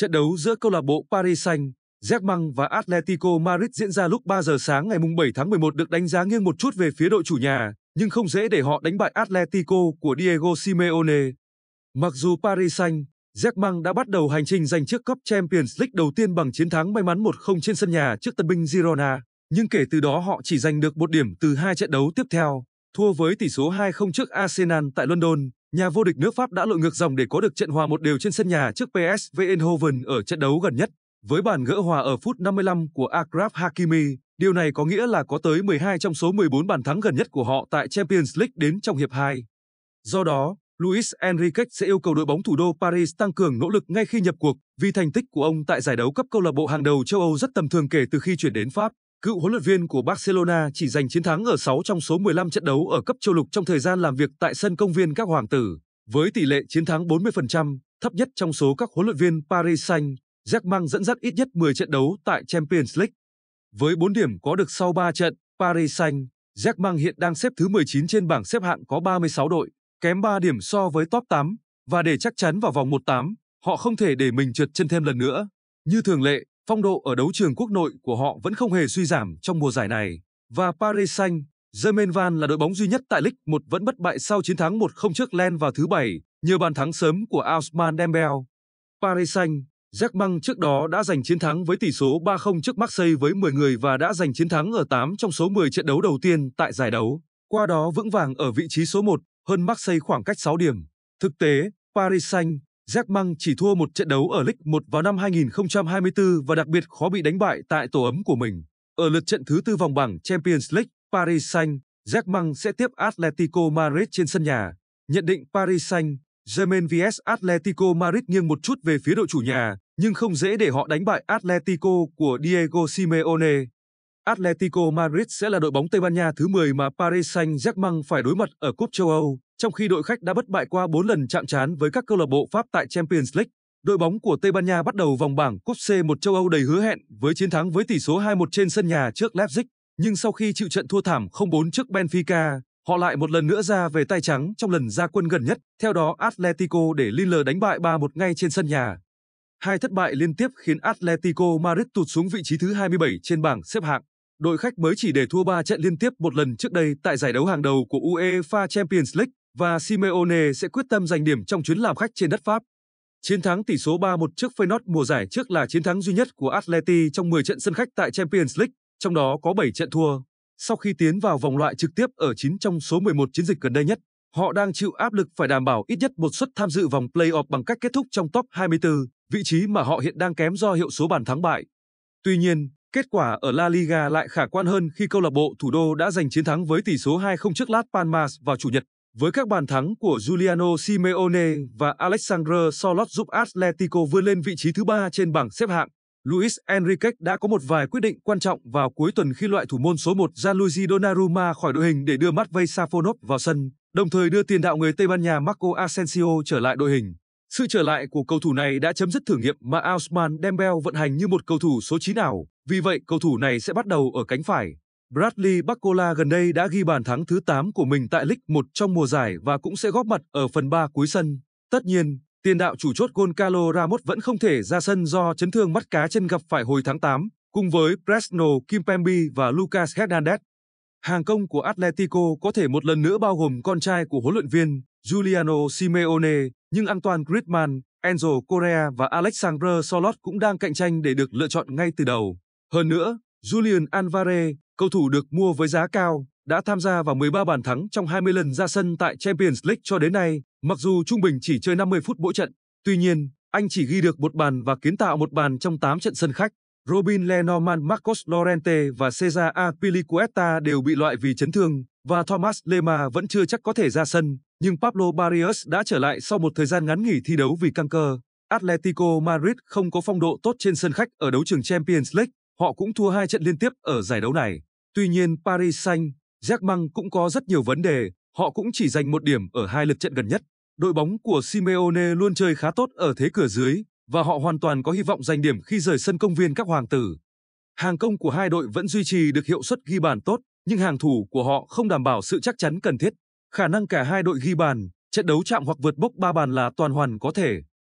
Trận đấu giữa câu lạc bộ Paris Saint-Germain và Atletico Madrid diễn ra lúc 3 giờ sáng ngày 7 tháng 11 được đánh giá nghiêng một chút về phía đội chủ nhà, nhưng không dễ để họ đánh bại Atletico của Diego Simeone. Mặc dù Paris Saint-Germain đã bắt đầu hành trình giành chiếc cúp Champions League đầu tiên bằng chiến thắng may mắn 1-0 trên sân nhà trước tân binh Girona, nhưng kể từ đó họ chỉ giành được một điểm từ hai trận đấu tiếp theo, thua với tỷ số 2-0 trước Arsenal tại London nhà vô địch nước Pháp đã lội ngược dòng để có được trận hòa một đều trên sân nhà trước PSV Eindhoven ở trận đấu gần nhất. Với bàn gỡ hòa ở phút 55 của Akraf Hakimi, điều này có nghĩa là có tới 12 trong số 14 bàn thắng gần nhất của họ tại Champions League đến trong hiệp 2. Do đó, Luis Enrique sẽ yêu cầu đội bóng thủ đô Paris tăng cường nỗ lực ngay khi nhập cuộc vì thành tích của ông tại giải đấu cấp câu lạc bộ hàng đầu châu Âu rất tầm thường kể từ khi chuyển đến Pháp. Cựu huấn luyện viên của Barcelona chỉ giành chiến thắng ở 6 trong số 15 trận đấu ở cấp châu lục trong thời gian làm việc tại sân công viên các hoàng tử, với tỷ lệ chiến thắng 40%, thấp nhất trong số các huấn luyện viên Paris Saint-Germain dẫn dắt ít nhất 10 trận đấu tại Champions League. Với 4 điểm có được sau 3 trận, Paris Saint-Germain hiện đang xếp thứ 19 trên bảng xếp hạng có 36 đội, kém 3 điểm so với top 8 và để chắc chắn vào vòng 1/8, họ không thể để mình trượt chân thêm lần nữa. Như thường lệ, Phong độ ở đấu trường quốc nội của họ vẫn không hề suy giảm trong mùa giải này và Paris Saint-Germain là đội bóng duy nhất tại Ligue 1 vẫn bất bại sau chiến thắng 1-0 trước Lens vào thứ bảy nhờ bàn thắng sớm của Ousmane Dembele. Paris Saint-Germain trước đó đã giành chiến thắng với tỷ số 3-0 trước Marseille với 10 người và đã giành chiến thắng ở 8 trong số 10 trận đấu đầu tiên tại giải đấu, qua đó vững vàng ở vị trí số 1, hơn Marseille khoảng cách 6 điểm. Thực tế, Paris Saint germain Jack Mang chỉ thua một trận đấu ở League 1 vào năm 2024 và đặc biệt khó bị đánh bại tại tổ ấm của mình. Ở lượt trận thứ tư vòng bảng Champions League, Paris Saint, Jack Mang sẽ tiếp Atletico Madrid trên sân nhà. Nhận định Paris Saint, Germain vs Atletico Madrid nghiêng một chút về phía đội chủ nhà, nhưng không dễ để họ đánh bại Atletico của Diego Simeone. Atletico Madrid sẽ là đội bóng Tây Ban Nha thứ 10 mà Paris Saint-Germain phải đối mặt ở Cúp châu Âu, trong khi đội khách đã bất bại qua 4 lần chạm trán với các câu lạc bộ Pháp tại Champions League. Đội bóng của Tây Ban Nha bắt đầu vòng bảng Cúp C1 châu Âu đầy hứa hẹn với chiến thắng với tỷ số 2-1 trên sân nhà trước Leipzig, nhưng sau khi chịu trận thua thảm 0-4 trước Benfica, họ lại một lần nữa ra về tay trắng trong lần ra quân gần nhất. Theo đó, Atletico để Lille đánh bại 3-1 ngay trên sân nhà. Hai thất bại liên tiếp khiến Atletico Madrid tụt xuống vị trí thứ 27 trên bảng xếp hạng đội khách mới chỉ để thua 3 trận liên tiếp một lần trước đây tại giải đấu hàng đầu của UEFA Champions League và Simeone sẽ quyết tâm giành điểm trong chuyến làm khách trên đất Pháp. Chiến thắng tỷ số 3-1 trước Feyenoord mùa giải trước là chiến thắng duy nhất của Atleti trong 10 trận sân khách tại Champions League, trong đó có 7 trận thua. Sau khi tiến vào vòng loại trực tiếp ở 9 trong số 11 chiến dịch gần đây nhất, họ đang chịu áp lực phải đảm bảo ít nhất một suất tham dự vòng play-off bằng cách kết thúc trong top 24, vị trí mà họ hiện đang kém do hiệu số bàn thắng bại. Tuy nhiên, Kết quả ở La Liga lại khả quan hơn khi câu lạc bộ thủ đô đã giành chiến thắng với tỷ số 2-0 trước Las Palmas vào chủ nhật, với các bàn thắng của Giuliano Simeone và Alexandre Solot giúp Atletico vươn lên vị trí thứ ba trên bảng xếp hạng. Luis Enrique đã có một vài quyết định quan trọng vào cuối tuần khi loại thủ môn số 1 Gianluigi Donnarumma khỏi đội hình để đưa Matvey Safonov vào sân, đồng thời đưa tiền đạo người Tây Ban Nha Marco Asensio trở lại đội hình. Sự trở lại của cầu thủ này đã chấm dứt thử nghiệm mà Ousmane Dembele vận hành như một cầu thủ số 9 ảo. Vì vậy cầu thủ này sẽ bắt đầu ở cánh phải. Bradley Bacola gần đây đã ghi bàn thắng thứ 8 của mình tại League 1 trong mùa giải và cũng sẽ góp mặt ở phần 3 cuối sân. Tất nhiên, tiền đạo chủ chốt Goncalo Ramos vẫn không thể ra sân do chấn thương mắt cá chân gặp phải hồi tháng 8, cùng với Presno Kimpembe và Lucas Hernandez. Hàng công của Atletico có thể một lần nữa bao gồm con trai của huấn luyện viên Giuliano Simeone, nhưng Antoine Griezmann, Enzo Correa và Alexandre Sorloth cũng đang cạnh tranh để được lựa chọn ngay từ đầu. Hơn nữa, Julian Alvarez, cầu thủ được mua với giá cao, đã tham gia vào 13 bàn thắng trong 20 lần ra sân tại Champions League cho đến nay, mặc dù trung bình chỉ chơi 50 phút mỗi trận. Tuy nhiên, anh chỉ ghi được một bàn và kiến tạo một bàn trong 8 trận sân khách. Robin Lenormand, Marcos Lorente và Cesar Apilicueta đều bị loại vì chấn thương và Thomas Lema vẫn chưa chắc có thể ra sân, nhưng Pablo Barrios đã trở lại sau một thời gian ngắn nghỉ thi đấu vì căng cơ. Atletico Madrid không có phong độ tốt trên sân khách ở đấu trường Champions League, Họ cũng thua hai trận liên tiếp ở giải đấu này. Tuy nhiên Paris Saint-Germain cũng có rất nhiều vấn đề, họ cũng chỉ giành một điểm ở hai lượt trận gần nhất. Đội bóng của Simeone luôn chơi khá tốt ở thế cửa dưới và họ hoàn toàn có hy vọng giành điểm khi rời sân công viên các hoàng tử. Hàng công của hai đội vẫn duy trì được hiệu suất ghi bàn tốt, nhưng hàng thủ của họ không đảm bảo sự chắc chắn cần thiết. Khả năng cả hai đội ghi bàn, trận đấu chạm hoặc vượt bốc ba bàn là toàn hoàn có thể.